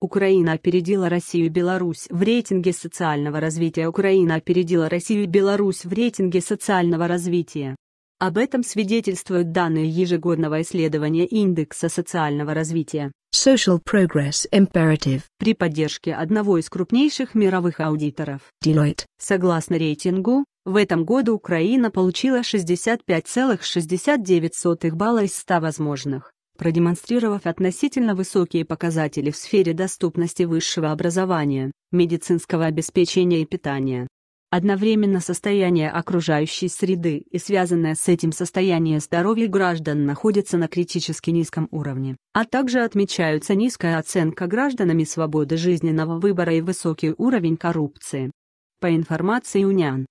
Украина опередила Россию и Беларусь в рейтинге социального развития. Украина опередила Россию и Беларусь в рейтинге социального развития. Об этом свидетельствуют данные ежегодного исследования индекса социального развития Social Progress Imperative при поддержке одного из крупнейших мировых аудиторов Deloitte. Согласно рейтингу, в этом году Украина получила 65,69 балла из 100 возможных продемонстрировав относительно высокие показатели в сфере доступности высшего образования, медицинского обеспечения и питания. Одновременно состояние окружающей среды и связанное с этим состояние здоровья граждан находится на критически низком уровне, а также отмечаются низкая оценка гражданами свободы жизненного выбора и высокий уровень коррупции. По информации УНИАН,